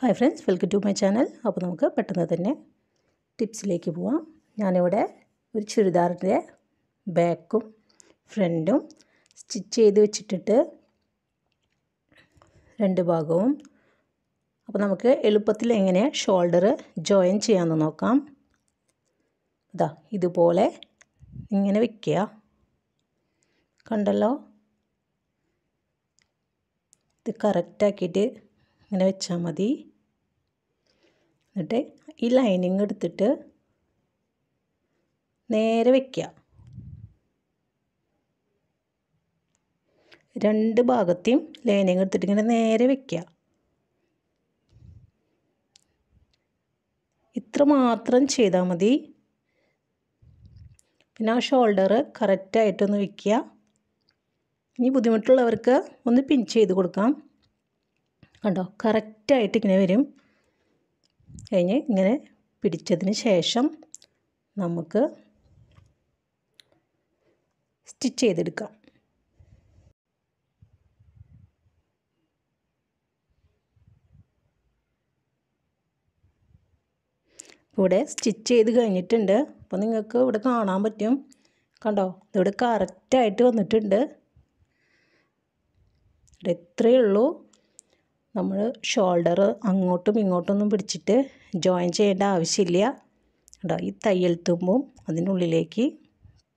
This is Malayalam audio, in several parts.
hi friends welcome to my channel അപ്പോൾ നമുക്ക് പെട്ടെന്ന് തന്നെ ടിപ്സിലേക്ക് പോവാം ഞാനിവിടെ ഒരു ചുരിദാറിൻ്റെ ബാക്കും ഫ്രണ്ടും സ്റ്റിച്ച് ചെയ്ത് വെച്ചിട്ടിട്ട് രണ്ട് ഭാഗവും അപ്പോൾ നമുക്ക് എളുപ്പത്തിൽ എങ്ങനെ ഷോൾഡർ ജോയിൻ ചെയ്യാമെന്ന് നോക്കാം ഇതാ ഇതുപോലെ ഇങ്ങനെ വയ്ക്കുക കണ്ടല്ലോ ഇത് കറക്റ്റാക്കിയിട്ട് ഇങ്ങനെ വെച്ചാൽ മതി എന്നിട്ട് ഈ ലൈനിങ് എടുത്തിട്ട് നേരെ വയ്ക്കുക രണ്ട് ഭാഗത്തെയും ലൈനിങ് എടുത്തിട്ട് ഇങ്ങനെ നേരെ വയ്ക്കുക ഇത്ര മാത്രം ചെയ്താൽ മതി പിന്നെ ആ ഷോൾഡറ് കറക്റ്റായിട്ടൊന്ന് വയ്ക്കുക ഇനി ബുദ്ധിമുട്ടുള്ളവർക്ക് ഒന്ന് പിഞ്ച് ചെയ്ത് കൊടുക്കാം കണ്ടോ കറക്റ്റായിട്ട് ഇങ്ങനെ വരും കഴിഞ്ഞ് ഇങ്ങനെ പിടിച്ചതിന് ശേഷം നമുക്ക് സ്റ്റിച്ച് ചെയ്തെടുക്കാം ഇവിടെ സ്റ്റിച്ച് ചെയ്ത് കഴിഞ്ഞിട്ടുണ്ട് അപ്പോൾ നിങ്ങൾക്ക് ഇവിടെ കാണാൻ പറ്റും കണ്ടോ ഇതിവിടെ കറക്റ്റായിട്ട് വന്നിട്ടുണ്ട് ഇത്രയേ ഉള്ളൂ നമ്മൾ ഷോൾഡർ അങ്ങോട്ടും ഇങ്ങോട്ടൊന്നും പിടിച്ചിട്ട് ജോയിൻ ചെയ്യേണ്ട ആവശ്യമില്ല കേട്ടോ ഈ തയ്യൽ തുമ്പും അതിനുള്ളിലേക്ക്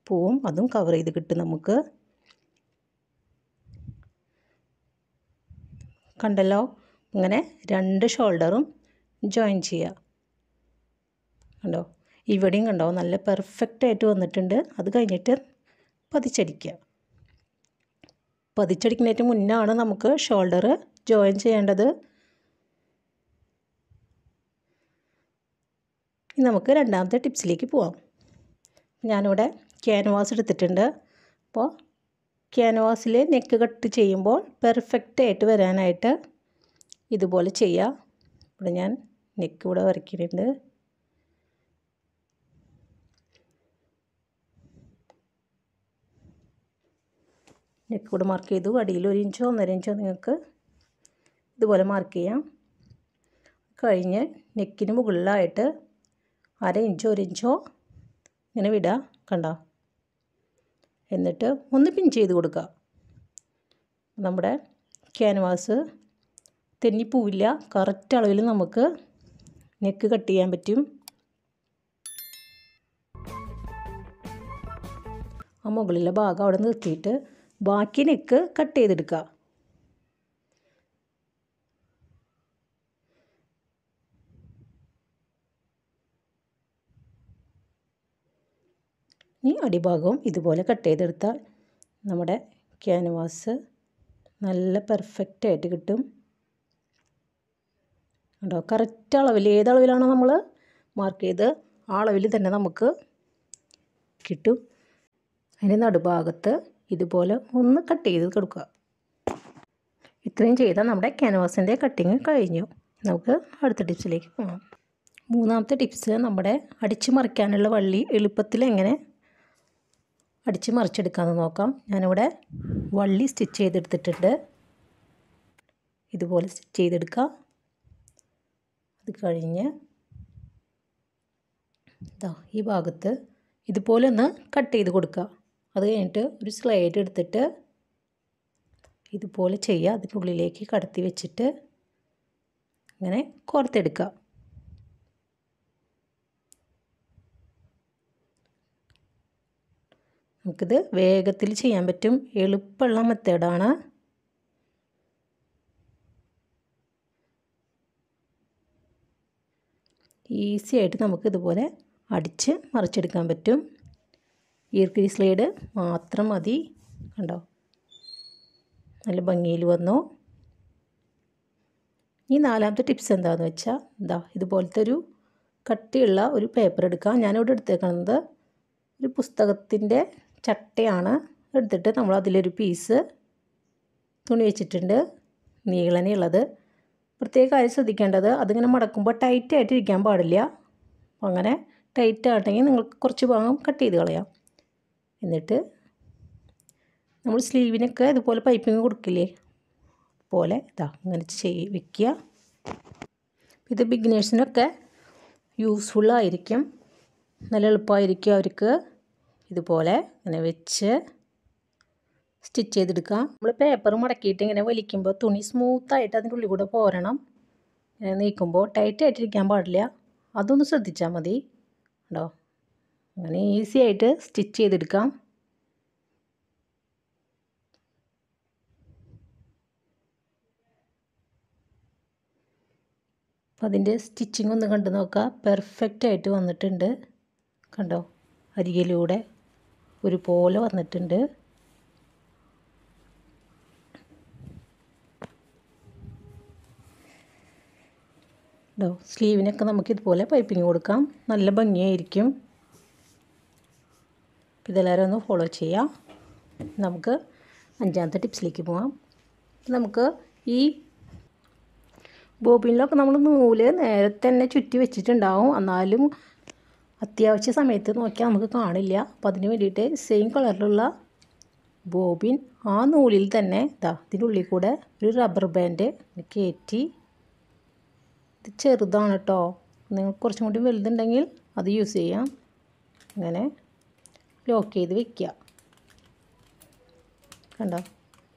പൂവും അതും കവർ ചെയ്ത് കിട്ടും നമുക്ക് കണ്ടല്ലോ അങ്ങനെ രണ്ട് ഷോൾഡറും ജോയിൻ ചെയ്യുക കണ്ടോ ഇവിടെയും കണ്ടോ നല്ല പെർഫെക്റ്റ് ആയിട്ട് വന്നിട്ടുണ്ട് അത് കഴിഞ്ഞിട്ട് പതിച്ചടിക്കുക പതിച്ചടിക്കുന്നതിന് മുന്നാണ് നമുക്ക് ഷോൾഡർ ജോയിൻ ചെയ്യേണ്ടത് ഇനി നമുക്ക് രണ്ടാമത്തെ ടിപ്സിലേക്ക് പോവാം ഞാനിവിടെ ക്യാൻവാസ് എടുത്തിട്ടുണ്ട് അപ്പോൾ ക്യാൻവാസിൽ നെക്ക് കട്ട് ചെയ്യുമ്പോൾ പെർഫെക്റ്റ് ആയിട്ട് വരാനായിട്ട് ഇതുപോലെ ചെയ്യുക ഇവിടെ ഞാൻ നെക്ക് ഇവിടെ വരയ്ക്കുന്നുണ്ട് നെക്ക് കൂടെ മാർക്ക് ചെയ്തു അടിയിൽ ഒരു ഇഞ്ചോ ഒന്നര ഇഞ്ചോ നിങ്ങൾക്ക് ഇതുപോലെ മാർക്ക് ചെയ്യാം കഴിഞ്ഞ് നെക്കിന് മുകളിലായിട്ട് അര ഇഞ്ചോ ഒരു ഇഞ്ചോ ഇങ്ങനെ വിടുക കണ്ട എന്നിട്ട് ഒന്ന് പിൻ ചെയ്ത് കൊടുക്കുക നമ്മുടെ ക്യാൻവാസ് തെന്നിപ്പൂവില്ല കറക്റ്റ് അളവിൽ നമുക്ക് നെക്ക് കട്ട് ചെയ്യാൻ പറ്റും ആ മുകളിലെ ഭാഗം അവിടെ നിർത്തിയിട്ട് ബാക്കി നെക്ക് കട്ട് ചെയ്തെടുക്കുക ഇനി അടിഭാഗവും ഇതുപോലെ കട്ട് ചെയ്തെടുത്താൽ നമ്മുടെ ക്യാൻവാസ് നല്ല പെർഫെക്റ്റ് ആയിട്ട് കിട്ടും കേട്ടോ കറക്റ്റ് അളവിൽ ഏത് അളവിലാണോ നമ്മൾ മാർക്ക് ചെയ്ത് ആ അളവിൽ തന്നെ നമുക്ക് കിട്ടും അതിൻ്റെ നടുഭാഗത്ത് ഇതുപോലെ ഒന്ന് കട്ട് ചെയ്ത് കൊടുക്കുക ഇത്രയും ചെയ്താൽ നമ്മുടെ ക്യാൻവാസിൻ്റെ കട്ടിങ് കഴിഞ്ഞു നമുക്ക് അടുത്ത ടിപ്സിലേക്ക് പോകാം മൂന്നാമത്തെ ടിപ്സ് നമ്മുടെ അടിച്ചു മറിക്കാനുള്ള വള്ളി എളുപ്പത്തിൽ എങ്ങനെ അടിച്ച് മറിച്ചെടുക്കാമെന്ന് നോക്കാം ഞാനിവിടെ വള്ളി സ്റ്റിച്ച് ചെയ്തെടുത്തിട്ടുണ്ട് ഇതുപോലെ സ്റ്റിച്ച് ചെയ്തെടുക്കാം അത് കഴിഞ്ഞ് ഈ ഭാഗത്ത് ഇതുപോലെ ഒന്ന് കട്ട് ചെയ്ത് കൊടുക്കുക അത് കഴിഞ്ഞിട്ട് ഒരു സ്ലൈഡ് എടുത്തിട്ട് ഇതുപോലെ ചെയ്യുക അതിനുള്ളിലേക്ക് കടത്തി വെച്ചിട്ട് ഇങ്ങനെ കോർത്തെടുക്കുക നമുക്കിത് വേഗത്തിൽ ചെയ്യാൻ പറ്റും എളുപ്പമുള്ള മെത്തേഡാണ് ഈസി ആയിട്ട് നമുക്ക് ഇതുപോലെ അടിച്ച് മറിച്ചെടുക്കാൻ പറ്റും ഈർക്കിലി സ്ലൈഡ് മാത്രം മതി കണ്ടോ നല്ല ഭംഗിയിൽ വന്നു ഈ നാലാമത്തെ ടിപ്സ് എന്താണെന്ന് വെച്ചാൽ എന്താ ഇതുപോലത്തെ ഒരു കട്ടിയുള്ള ഒരു പേപ്പർ എടുക്കുക ഞാനിവിടെ എടുത്തേക്കുന്നത് ഒരു പുസ്തകത്തിൻ്റെ ചട്ടയാണ് എടുത്തിട്ട് നമ്മൾ അതിലൊരു പീസ് തുണി വെച്ചിട്ടുണ്ട് നീളനെയുള്ളത് കാര്യം ശ്രദ്ധിക്കേണ്ടത് അതിങ്ങനെ മടക്കുമ്പോൾ ടൈറ്റായിട്ട് ഇരിക്കാൻ പാടില്ല അങ്ങനെ ടൈറ്റ് നിങ്ങൾക്ക് കുറച്ച് ഭാഗം കട്ട് ചെയ്ത് കളയാം എന്നിട്ട് നമ്മൾ സ്ലീവിനൊക്കെ ഇതുപോലെ പൈപ്പിങ് കൊടുക്കില്ലേ പോലെ ഇതാ അങ്ങനെ ചെയ് വെക്കുക ഇത് ബിഗിനേഴ്സിനൊക്കെ യൂസ്ഫുള്ളായിരിക്കും നല്ല എളുപ്പമായിരിക്കും അവർക്ക് ഇതുപോലെ ഇങ്ങനെ വെച്ച് സ്റ്റിച്ച് ചെയ്തെടുക്കാം നമ്മൾ പേപ്പർ മടക്കിയിട്ട് ഇങ്ങനെ വലിക്കുമ്പോൾ തുണി സ്മൂത്തായിട്ട് അതിൻ്റെ ഉള്ളിൽ കൂടെ പോരണം നീക്കുമ്പോൾ ടൈറ്റായിട്ടിരിക്കാൻ പാടില്ല അതൊന്ന് ശ്രദ്ധിച്ചാൽ മതി ഉണ്ടോ അങ്ങനെ ഈസി ആയിട്ട് സ്റ്റിച്ച് ചെയ്തെടുക്കാം അപ്പോൾ അതിൻ്റെ സ്റ്റിച്ചിങ് ഒന്ന് കണ്ടു നോക്കുക പെർഫെക്റ്റ് ആയിട്ട് വന്നിട്ടുണ്ട് കണ്ടോ അരികിലൂടെ ഒരുപോലെ വന്നിട്ടുണ്ട് കണ്ടോ സ്ലീവിനൊക്കെ നമുക്കിതുപോലെ പൈപ്പിങ് കൊടുക്കാം നല്ല ഭംഗിയായിരിക്കും ഇതെല്ലാവരും ഒന്ന് ഫോളോ ചെയ്യാം നമുക്ക് അഞ്ചാമത്തെ ടിപ്സിലേക്ക് പോവാം നമുക്ക് ഈ ബോബിനിലൊക്കെ നമ്മൾ നൂല് നേരത്തെ തന്നെ ചുറ്റി വെച്ചിട്ടുണ്ടാവും എന്നാലും അത്യാവശ്യ സമയത്ത് നോക്കിയാൽ നമുക്ക് കാണില്ല അപ്പം അതിന് വേണ്ടിയിട്ട് സെയിം കളറിലുള്ള ബോബിൻ ആ നൂലിൽ തന്നെ ഇതാ ഇതിൻ്റെ ഉള്ളിൽ കൂടെ ഒരു റബ്ബർ ബാൻഡ് കയറ്റി ഇത് ചെറുതാണ് കേട്ടോ നിങ്ങൾക്ക് കുറച്ചും കൂടി വലുതുണ്ടെങ്കിൽ അത് യൂസ് ചെയ്യാം അങ്ങനെ ലോക്ക് ചെയ്ത് വെക്കുക കണ്ടോ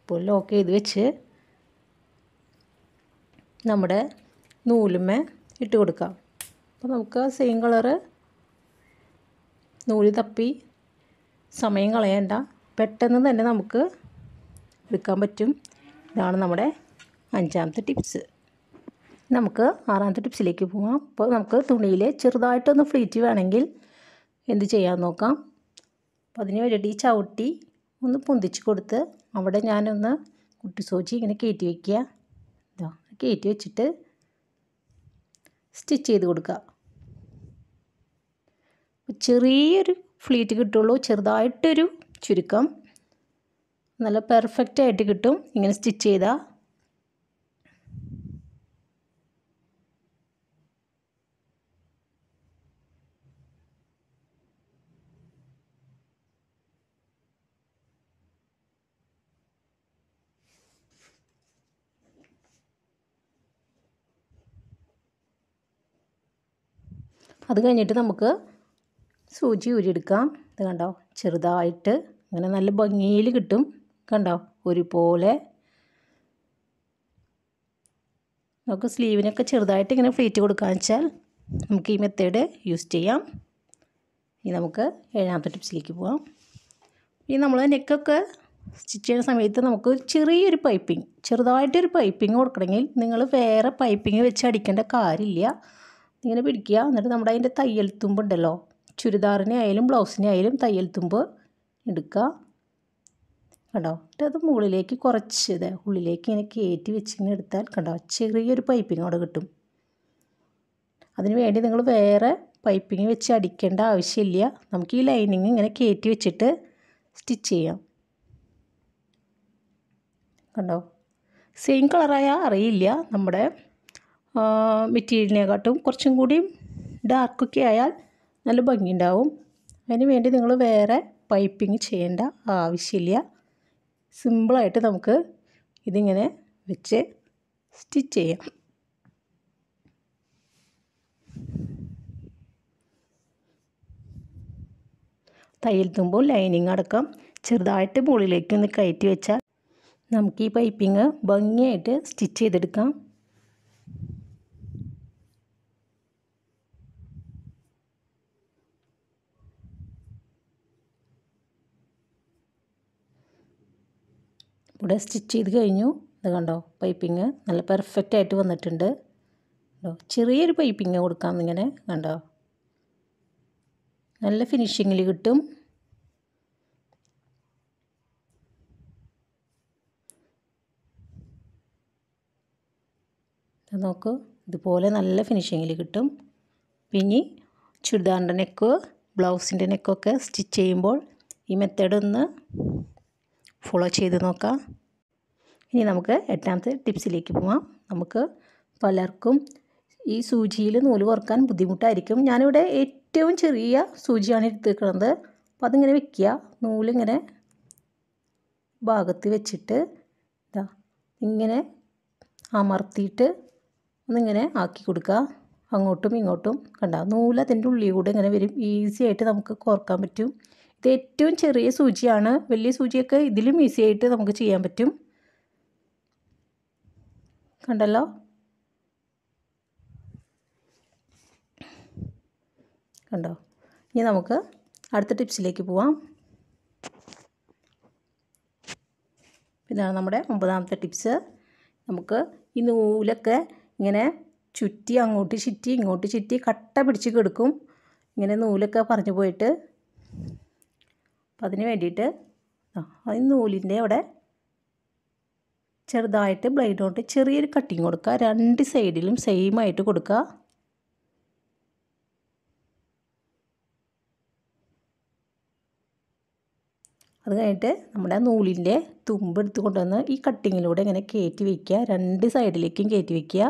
ഇപ്പോൾ ലോക്ക് ചെയ്ത് വെച്ച് നമ്മുടെ നൂലുമേ ഇട്ട് കൊടുക്കാം അപ്പോൾ നമുക്ക് സെയിം കളറ് നൂല് തപ്പി സമയം കളയേണ്ട പെട്ടെന്ന് തന്നെ നമുക്ക് എടുക്കാൻ പറ്റും ഇതാണ് നമ്മുടെ അഞ്ചാമത്തെ ടിപ്സ് നമുക്ക് ആറാമത്തെ ടിപ്സിലേക്ക് പോകാം അപ്പോൾ നമുക്ക് തുണിയിൽ ചെറുതായിട്ടൊന്ന് ഫ്ലീറ്റ് വേണമെങ്കിൽ എന്ത് ചെയ്യാമെന്ന് നോക്കാം അപ്പോൾ അതിന് വേണ്ടി ഈ ചവിട്ടി ഒന്ന് പൊന്തിച്ച് കൊടുത്ത് അവിടെ ഞാനൊന്ന് കുട്ടി സൂചി ഇങ്ങനെ കയറ്റി വയ്ക്കുക ഇതോ കയറ്റി വെച്ചിട്ട് സ്റ്റിച്ച് ചെയ്ത് കൊടുക്കുക ചെറിയൊരു ഫ്ലീറ്റ് കിട്ടുള്ളൂ ചെറുതായിട്ടൊരു ചുരുക്കം നല്ല പെർഫെക്റ്റ് ആയിട്ട് കിട്ടും ഇങ്ങനെ സ്റ്റിച്ച് ചെയ്താൽ അത് കഴിഞ്ഞിട്ട് നമുക്ക് സൂചി ഉരിയെടുക്കാം ഇത് കണ്ടോ ചെറുതായിട്ട് അങ്ങനെ നല്ല ഭംഗിയിൽ കിട്ടും കണ്ടോ ഒരുപോലെ നമുക്ക് സ്ലീവിനൊക്കെ ചെറുതായിട്ട് ഇങ്ങനെ ഫ്ലീറ്റ് കൊടുക്കാന്ന് വെച്ചാൽ നമുക്ക് ഈ മെത്തേഡ് യൂസ് ചെയ്യാം ഇനി നമുക്ക് ഏഴാമത്തെ ടിപ്സിലേക്ക് പോവാം ഇനി നമ്മൾ നെക്കൊക്കെ സ്റ്റിച്ച് ചെയ്യുന്ന സമയത്ത് നമുക്ക് ചെറിയൊരു പൈപ്പിംഗ് ചെറുതായിട്ടൊരു പൈപ്പിംഗ് കൊടുക്കണമെങ്കിൽ നിങ്ങൾ വേറെ പൈപ്പിംഗ് വെച്ച് അടിക്കേണ്ട കാര്യമില്ല ഇങ്ങനെ പിടിക്കുക എന്നിട്ട് നമ്മുടെ അതിൻ്റെ തയ്യൽ ഉണ്ടല്ലോ ചുരിദാറിനെ ആയാലും ബ്ലൗസിനെ ആയാലും തയ്യൽ തുമ്പ് എടുക്കുക കണ്ടോ എന്നിട്ട് അത് മുകളിലേക്ക് കുറച്ച് ഇതേ ഉള്ളിലേക്ക് ഇങ്ങനെ കയറ്റി ഇങ്ങനെ എടുത്താൽ കണ്ടോ ചെറിയൊരു പൈപ്പിംഗ് അവിടെ കിട്ടും അതിന് വേണ്ടി നിങ്ങൾ വേറെ പൈപ്പിംഗ് വെച്ച് അടിക്കേണ്ട ആവശ്യമില്ല നമുക്ക് ഈ ലൈനിങ് ഇങ്ങനെ കയറ്റി വെച്ചിട്ട് സ്റ്റിച്ച് ചെയ്യാം കണ്ടോ സെയിം കളറായ അറിയില്ല നമ്മുടെ മെറ്റീരിയലിനെ കാട്ടും കുറച്ചും കൂടി ഡാർക്കൊക്കെ ആയാൽ നല്ല ഭംഗിയുണ്ടാവും അതിന് വേണ്ടി നിങ്ങൾ വേറെ പൈപ്പിങ് ചെയ്യേണ്ട ആവശ്യമില്ല സിമ്പിളായിട്ട് നമുക്ക് ഇതിങ്ങനെ വെച്ച് സ്റ്റിച്ച് ചെയ്യാം തയ്യൽ തുമ്പോൾ ലൈനിങ് അടക്കം ചെറുതായിട്ട് മുകളിലേക്ക് ഒന്ന് കയറ്റി വെച്ചാൽ നമുക്ക് ഈ പൈപ്പിങ് ഭംഗിയായിട്ട് സ്റ്റിച്ച് ചെയ്തെടുക്കാം ഇവിടെ സ്റ്റിച്ച് ചെയ്ത് കഴിഞ്ഞു ഇത് കണ്ടോ പൈപ്പിങ് നല്ല പെർഫെക്റ്റ് ആയിട്ട് വന്നിട്ടുണ്ട് ചെറിയൊരു പൈപ്പിങ് കൊടുക്കാം ഇങ്ങനെ കണ്ടോ നല്ല ഫിനിഷിങ്ങിൽ കിട്ടും നോക്കൂ ഇതുപോലെ നല്ല ഫിനിഷിങ്ങിൽ കിട്ടും പിന്നെ ചുരിദാറിൻ്റെ നെക്ക് ബ്ലൗസിൻ്റെ നെക്കൊക്കെ സ്റ്റിച്ച് ചെയ്യുമ്പോൾ ഈ മെത്തേഡ് ഒന്ന് ഫോളോ ചെയ്ത് നോക്കാം ഇനി നമുക്ക് എട്ടാമത്തെ ടിപ്സിലേക്ക് പോവാം നമുക്ക് പലർക്കും ഈ സൂചിയിൽ നൂല് കുറക്കാൻ ബുദ്ധിമുട്ടായിരിക്കും ഞാനിവിടെ ഏറ്റവും ചെറിയ സൂചിയാണ് എടുത്തിരിക്കുന്നത് അപ്പോൾ അതിങ്ങനെ വെക്കുക നൂലിങ്ങനെ ഭാഗത്ത് വെച്ചിട്ട് ഇതാ ഇങ്ങനെ അമർത്തിയിട്ട് ഒന്നിങ്ങനെ ആക്കി കൊടുക്കുക അങ്ങോട്ടും ഇങ്ങോട്ടും കണ്ട നൂല് അതിൻ്റെ ഉള്ളിൽ കൂടെ ഇങ്ങനെ വരും ഈസി ആയിട്ട് നമുക്ക് കോർക്കാൻ പറ്റും ഇത് ഏറ്റവും ചെറിയ സൂചിയാണ് വലിയ സൂചിയൊക്കെ ഇതിലും ഈസി ആയിട്ട് നമുക്ക് ചെയ്യാൻ പറ്റും കണ്ടല്ലോ കണ്ടോ ഇനി നമുക്ക് അടുത്ത ടിപ്സിലേക്ക് പോവാം പിന്നെ നമ്മുടെ ഒമ്പതാമത്തെ ടിപ്സ് നമുക്ക് ഈ നൂലൊക്കെ ഇങ്ങനെ ചുറ്റി അങ്ങോട്ട് ചുറ്റി ഇങ്ങോട്ട് ചുറ്റി കട്ട പിടിച്ച് കെടുക്കും ഇങ്ങനെ നൂലൊക്കെ പറഞ്ഞു പോയിട്ട് അപ്പോൾ അതിന് വേണ്ടിയിട്ട് ഈ നൂലിൻ്റെ അവിടെ ചെറുതായിട്ട് ബ്ലൈഡ് കൊണ്ട് ചെറിയൊരു കട്ടിങ് കൊടുക്കുക രണ്ട് സൈഡിലും സെയിം ആയിട്ട് കൊടുക്കുക അത് കഴിഞ്ഞിട്ട് നമ്മുടെ നൂലിൻ്റെ തുമ്പ് എടുത്ത് കൊണ്ടുവന്ന് ഈ കട്ടിങ്ങിലൂടെ ഇങ്ങനെ കയറ്റി വയ്ക്കുക രണ്ട് സൈഡിലേക്കും കയറ്റി വയ്ക്കുക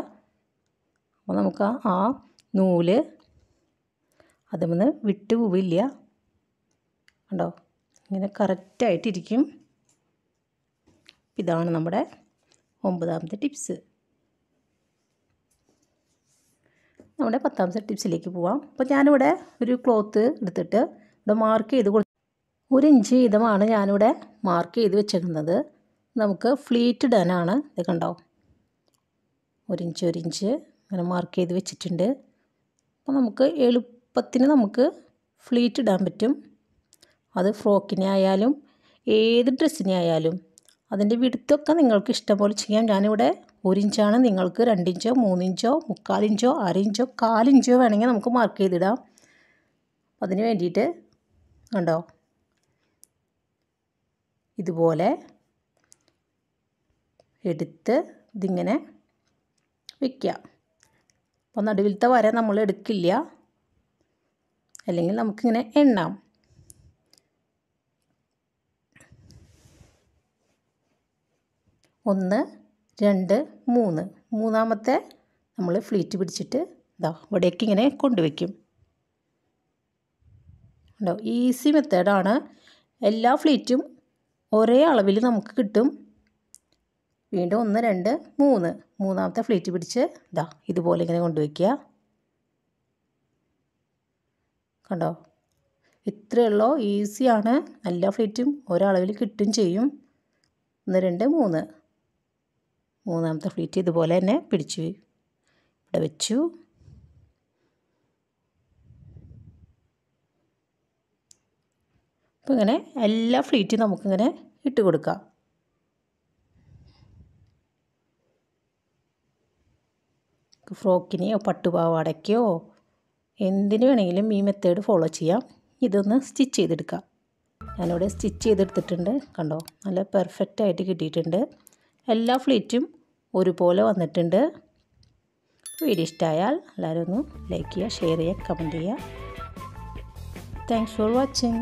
അപ്പോൾ നമുക്ക് ആ നൂല് അതിൽ നിന്ന് വിട്ടുപോവില്ല പോവില്ല കണ്ടോ ഇങ്ങനെ കറക്റ്റായിട്ടിരിക്കും ഇതാണ് നമ്മുടെ ഒമ്പതാമത്തെ ടിപ്സ് നമ്മുടെ പത്താമത്തെ ടിപ്സിലേക്ക് പോവാം അപ്പോൾ ഞാനിവിടെ ഒരു ക്ലോത്ത് എടുത്തിട്ട് ഇവിടെ മാർക്ക് ചെയ്ത് കൊടുത്തു ഒരു ഇഞ്ച് വീതമാണ് ഞാനിവിടെ മാർക്ക് ചെയ്ത് വെച്ചേക്കുന്നത് നമുക്ക് ഫ്ലീറ്റ് ഇടാനാണ് ഇത് കണ്ടോ ഒരിഞ്ച് ഇഞ്ച് ഇഞ്ച് അങ്ങനെ മാർക്ക് ചെയ്ത് വെച്ചിട്ടുണ്ട് അപ്പോൾ നമുക്ക് എളുപ്പത്തിന് നമുക്ക് ഫ്ലീറ്റ് ഇടാൻ പറ്റും അത് ഫ്രോക്കിനെ ആയാലും ഏത് ഡ്രസ്സിനെ ആയാലും അതിൻ്റെ വിടുത്തൊക്കെ നിങ്ങൾക്ക് ഇഷ്ടം പോലെ ചെയ്യാം ഞാനിവിടെ ഒരിഞ്ചാണ് നിങ്ങൾക്ക് രണ്ടിഞ്ചോ മൂന്നിഞ്ചോ മുക്കാലിഞ്ചോ അരയിഞ്ചോ കാലിഞ്ചോ വേണമെങ്കിൽ നമുക്ക് മാർക്ക് ചെയ്തിടാം അതിന് വേണ്ടിയിട്ട് കണ്ടോ ഇതുപോലെ എടുത്ത് ഇതിങ്ങനെ വയ്ക്കുക അപ്പോൾ നടുവിലത്തെ വര നമ്മൾ എടുക്കില്ല അല്ലെങ്കിൽ നമുക്കിങ്ങനെ എണ്ണാം ഒന്ന് രണ്ട് മൂന്ന് മൂന്നാമത്തെ നമ്മൾ ഫ്ലീറ്റ് പിടിച്ചിട്ട് ഇതാ ഇവിടേക്ക് ഇങ്ങനെ കൊണ്ടുവയ്ക്കും ഉണ്ടോ ഈസി മെത്തേഡാണ് എല്ലാ ഫ്ലീറ്റും ഒരേ അളവിൽ നമുക്ക് കിട്ടും വീണ്ടും ഒന്ന് രണ്ട് മൂന്ന് മൂന്നാമത്തെ ഫ്ലീറ്റ് പിടിച്ച് ഇതാ ഇതുപോലെ ഇങ്ങനെ കൊണ്ടുവയ്ക്കുക കണ്ടോ ഇത്രയുള്ളോ ഈസിയാണ് എല്ലാ ഫ്ലീറ്റും ഒരളവിൽ കിട്ടും ചെയ്യും ഒന്ന് രണ്ട് മൂന്ന് മൂന്നാമത്തെ ഫ്ലീറ്റ് ഇതുപോലെ തന്നെ പിടിച്ചു ഇവിടെ വെച്ചു അപ്പോൾ ഇങ്ങനെ എല്ലാ ഫ്ലീറ്റും നമുക്കിങ്ങനെ ഇട്ട് കൊടുക്കാം ഫ്രോക്കിനെയോ പട്ടുപാവാടയ്ക്കോ എന്തിനു വേണമെങ്കിലും ഈ മെത്തേഡ് ഫോളോ ചെയ്യാം ഇതൊന്ന് സ്റ്റിച്ച് ചെയ്തെടുക്കാം ഞാനിവിടെ സ്റ്റിച്ച് ചെയ്തെടുത്തിട്ടുണ്ട് കണ്ടോ നല്ല പെർഫെക്റ്റ് ആയിട്ട് കിട്ടിയിട്ടുണ്ട് എല്ലാ ഫ്ലീറ്റും ഒരുപോലെ വന്നിട്ടുണ്ട് വീഡിയോ ഇഷ്ടമായാൽ എല്ലാവരും ഒന്ന് ലൈക്ക് ചെയ്യുക ഷെയർ ചെയ്യുക കമൻറ്റ് ചെയ്യുക താങ്ക്സ് ഫോർ വാച്ചിങ്